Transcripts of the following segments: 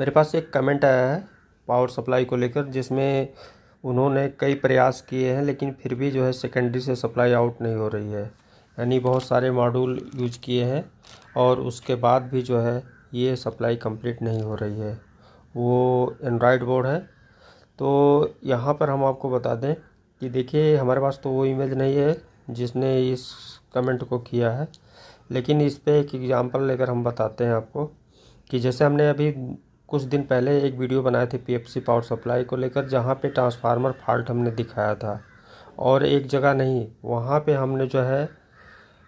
मेरे पास एक कमेंट आया है पावर सप्लाई को लेकर जिसमें उन्होंने कई प्रयास किए हैं लेकिन फिर भी जो है सेकेंडरी से सप्लाई आउट नहीं हो रही है यानी बहुत सारे मॉड्यूल यूज किए हैं और उसके बाद भी जो है ये सप्लाई कंप्लीट नहीं हो रही है वो एंड्रॉयड बोर्ड है तो यहाँ पर हम आपको बता दें कि देखिए हमारे पास तो वो इमेज नहीं है जिसने इस कमेंट को किया है लेकिन इस पर एक एग्ज़ाम्पल लेकर हम बताते हैं आपको कि जैसे हमने अभी कुछ दिन पहले एक वीडियो बनाए थे पीएफसी पावर सप्लाई को लेकर जहाँ पे ट्रांसफार्मर फॉल्ट हमने दिखाया था और एक जगह नहीं वहाँ पे हमने जो है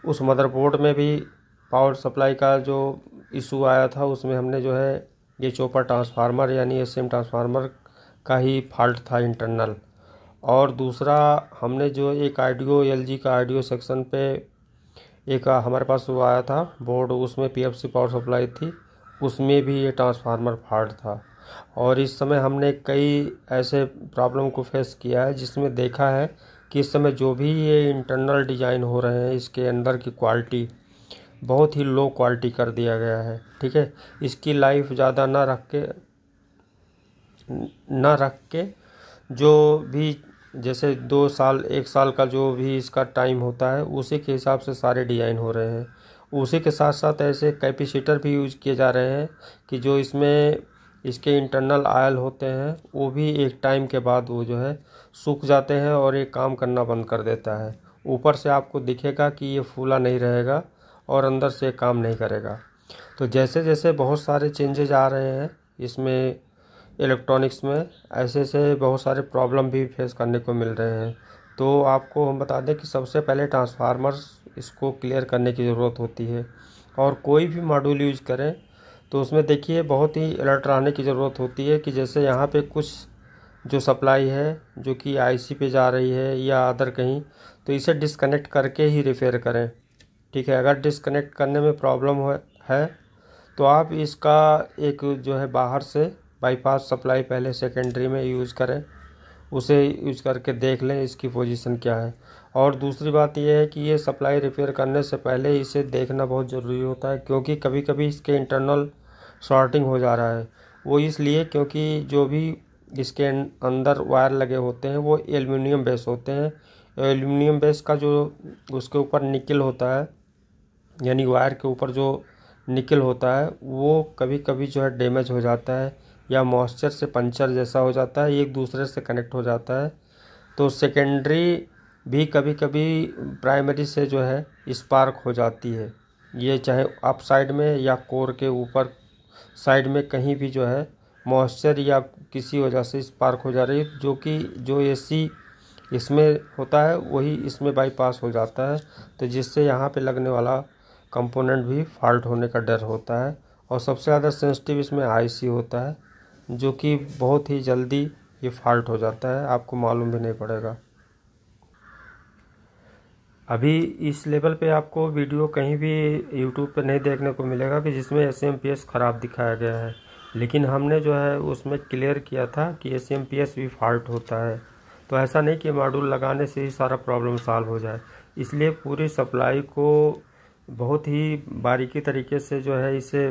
उस मदरबोर्ड में भी पावर सप्लाई का जो इशू आया था उसमें हमने जो है ये चोपर ट्रांसफार्मर यानी एस ट्रांसफार्मर का ही फॉल्ट था इंटरनल और दूसरा हमने जो एक आइडियो एल का आइडियो सेक्शन पे एक हमारे पास वो आया था बोर्ड उसमें पीएफसी पावर सप्लाई थी उसमें भी ये ट्रांसफार्मर फाल्ट था और इस समय हमने कई ऐसे प्रॉब्लम को फेस किया है जिसमें देखा है कि इस समय जो भी ये इंटरनल डिज़ाइन हो रहे हैं इसके अंदर की क्वालिटी बहुत ही लो क्वालिटी कर दिया गया है ठीक है इसकी लाइफ ज़्यादा ना रख के ना रख के जो भी जैसे दो साल एक साल का जो भी इसका टाइम होता है उसी के हिसाब से सारे डिज़ाइन हो रहे हैं उसी के साथ साथ ऐसे कैपेसिटर भी यूज किए जा रहे हैं कि जो इसमें इसके इंटरनल आयल होते हैं वो भी एक टाइम के बाद वो जो है सूख जाते हैं और ये काम करना बंद कर देता है ऊपर से आपको दिखेगा कि ये फूला नहीं रहेगा और अंदर से काम नहीं करेगा तो जैसे जैसे बहुत सारे चेंजेज आ रहे हैं इसमें इलेक्ट्रॉनिक्स में ऐसे ऐसे बहुत सारे प्रॉब्लम भी फेस करने को मिल रहे हैं तो आपको हम बता दें कि सबसे पहले ट्रांसफार्मर्स इसको क्लियर करने की ज़रूरत होती है और कोई भी मॉड्यूल यूज करें तो उसमें देखिए बहुत ही अलर्ट रहने की ज़रूरत होती है कि जैसे यहाँ पे कुछ जो सप्लाई है जो कि आईसी पे जा रही है या अदर कहीं तो इसे डिसकनेक्ट करके ही रिपेयर करें ठीक है अगर डिसकनेक्ट करने में प्रॉब्लम है तो आप इसका एक जो है बाहर से बाईपास सप्लाई पहले सेकेंडरी में यूज़ करें उसे यूज करके देख लें इसकी पोजीशन क्या है और दूसरी बात यह है कि ये सप्लाई रिपेयर करने से पहले इसे देखना बहुत ज़रूरी होता है क्योंकि कभी कभी इसके इंटरनल शॉर्टिंग हो जा रहा है वो इसलिए क्योंकि जो भी इसके अं-, अंदर वायर लगे होते हैं वो एल्यूमिनियम बेस होते हैं एल्यूमिनियम बेस का जो उसके ऊपर निकल होता है यानी वायर के ऊपर जो निकल होता है वो कभी कभी जो है डैमेज हो जाता है या मॉइस्चर से पंचर जैसा हो जाता है एक दूसरे से कनेक्ट हो जाता है तो सेकेंडरी भी कभी कभी प्राइमरी से जो है स्पार्क हो जाती है ये चाहे अप साइड में या कोर के ऊपर साइड में कहीं भी जो है मॉइस्चर या किसी वजह से स्पार्क हो जा रही है जो कि जो एसी इसमें होता है वही इसमें बाईपास हो जाता है तो जिससे यहाँ पे लगने वाला कंपोनेंट भी फॉल्ट होने का डर होता है और सबसे ज़्यादा सेंसिटिव इसमें आईसी होता है जो कि बहुत ही जल्दी ये फॉल्ट हो जाता है आपको मालूम भी नहीं पड़ेगा अभी इस लेवल पे आपको वीडियो कहीं भी यूट्यूब पे नहीं देखने को मिलेगा कि जिसमें एस एम पी एस ख़राब दिखाया गया है लेकिन हमने जो है उसमें क्लियर किया था कि एस एम पी एस भी फॉल्ट होता है तो ऐसा नहीं कि मॉड्यूल लगाने से ही सारा प्रॉब्लम सॉल्व हो जाए इसलिए पूरी सप्लाई को बहुत ही बारीकी तरीके से जो है इसे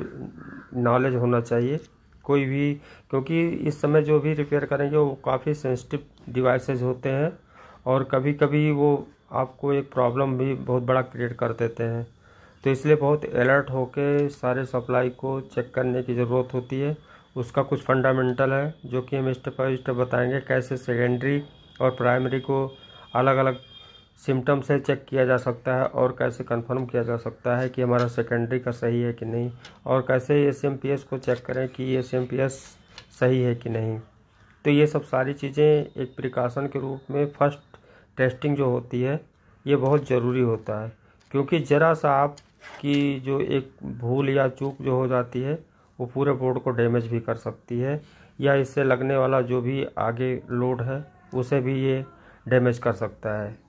नॉलेज होना चाहिए कोई भी क्योंकि इस समय जो भी रिपेयर करेंगे वो काफ़ी सेंसिटिव डिवाइसेज होते हैं और कभी कभी वो आपको एक प्रॉब्लम भी बहुत बड़ा क्रिएट कर देते हैं तो इसलिए बहुत अलर्ट होके सारे सप्लाई को चेक करने की ज़रूरत होती है उसका कुछ फंडामेंटल है जो कि हम स्टेप बाई स्टेप बताएंगे कैसे सेकेंडरी और प्राइमरी को अलग अलग सिम्टम से चेक किया जा सकता है और कैसे कंफर्म किया जा सकता है कि हमारा सेकेंडरी का सही है कि नहीं और कैसे एस को चेक करें कि एस सही है कि नहीं तो ये सब सारी चीज़ें एक प्रिकॉशन के रूप में फर्स्ट टेस्टिंग जो होती है ये बहुत ज़रूरी होता है क्योंकि ज़रा सा आप जो एक भूल या चूक जो हो जाती है वो पूरे बोर्ड को डैमेज भी कर सकती है या इससे लगने वाला जो भी आगे लोड है उसे भी ये डैमेज कर सकता है